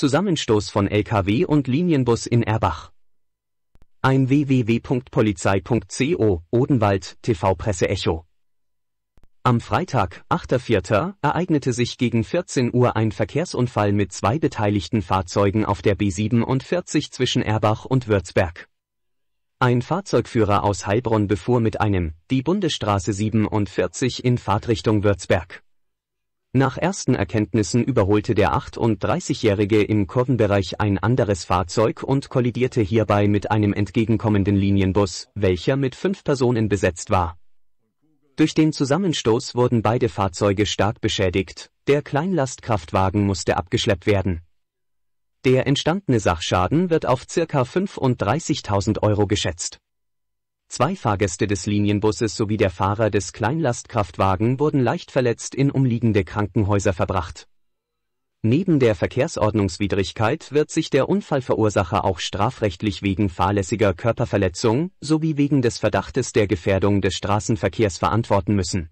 Zusammenstoß von LKW und Linienbus in Erbach. Ein www.polizei.co, Odenwald, TV-Presse Echo. Am Freitag, 8.4., ereignete sich gegen 14 Uhr ein Verkehrsunfall mit zwei beteiligten Fahrzeugen auf der B47 zwischen Erbach und Würzberg. Ein Fahrzeugführer aus Heilbronn befuhr mit einem die Bundesstraße 47 in Fahrtrichtung Würzberg. Nach ersten Erkenntnissen überholte der 38-Jährige im Kurvenbereich ein anderes Fahrzeug und kollidierte hierbei mit einem entgegenkommenden Linienbus, welcher mit fünf Personen besetzt war. Durch den Zusammenstoß wurden beide Fahrzeuge stark beschädigt, der Kleinlastkraftwagen musste abgeschleppt werden. Der entstandene Sachschaden wird auf ca. 35.000 Euro geschätzt. Zwei Fahrgäste des Linienbusses sowie der Fahrer des Kleinlastkraftwagen wurden leicht verletzt in umliegende Krankenhäuser verbracht. Neben der Verkehrsordnungswidrigkeit wird sich der Unfallverursacher auch strafrechtlich wegen fahrlässiger Körperverletzung sowie wegen des Verdachtes der Gefährdung des Straßenverkehrs verantworten müssen.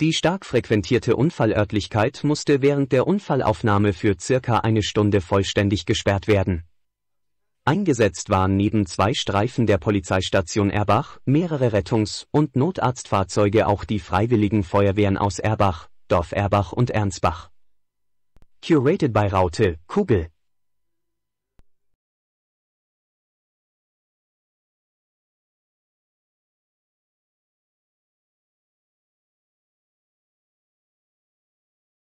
Die stark frequentierte Unfallörtlichkeit musste während der Unfallaufnahme für circa eine Stunde vollständig gesperrt werden Eingesetzt waren neben zwei Streifen der Polizeistation Erbach mehrere Rettungs- und Notarztfahrzeuge auch die Freiwilligen Feuerwehren aus Erbach, Dorf Erbach und Ernsbach. Curated by Raute, Kugel.